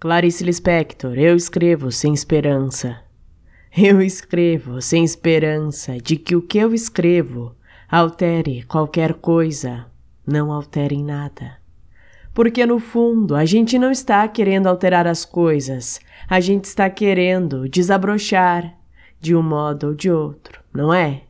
Clarice Lispector, eu escrevo sem esperança. Eu escrevo sem esperança de que o que eu escrevo altere qualquer coisa, não altere em nada. Porque no fundo, a gente não está querendo alterar as coisas, a gente está querendo desabrochar de um modo ou de outro, não é?